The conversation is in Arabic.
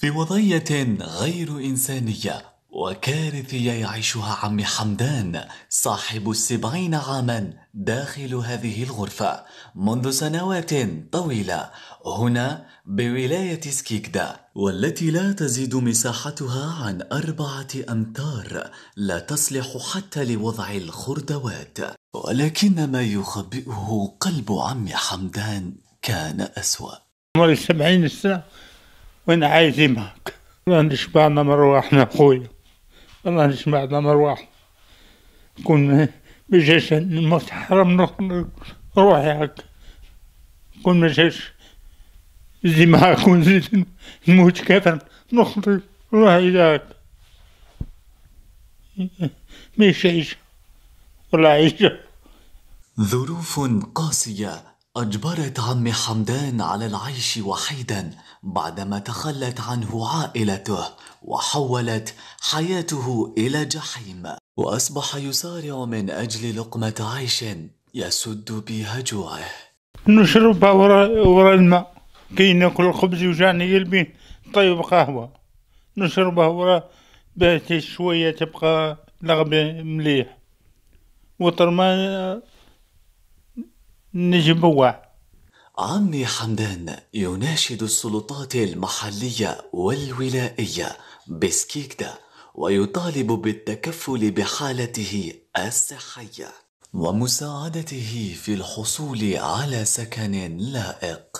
في وضعية غير إنسانية وكارثية يعيشها عم حمدان صاحب السبعين عاما داخل هذه الغرفة منذ سنوات طويلة هنا بولاية سكيكدا والتي لا تزيد مساحتها عن أربعة أمتار لا تصلح حتى لوضع الخردوات ولكن ما يخبئه قلب عم حمدان كان أسوأ عمر السبعين السنة وانا عايز معك والله نشبعنا مروحنا اخويا والله نشبعنا مروحنا كون ما جاش الموت حرام روحي هاك كون ما زي ما كون زيد نموت كافر نخرج روحي ذاك مش عيشة ولا عيشة ظروف قاسية أجبرت عم حمدان على العيش وحيدا بعدما تخلت عنه عائلته وحولت حياته إلى جحيم وأصبح يسارع من أجل لقمة عيش يسد بها جوعه نشرب وراء ورا الماء كي ناكل الخبز وجعني يلبين طيب قهوة نشربها وراء باش شوية تبقى لغبة مليح وطر ما بوا عمي حمدان يناشد السلطات المحلية والولائية بسكيكدا ويطالب بالتكفل بحالته الصحية ومساعدته في الحصول على سكن لائق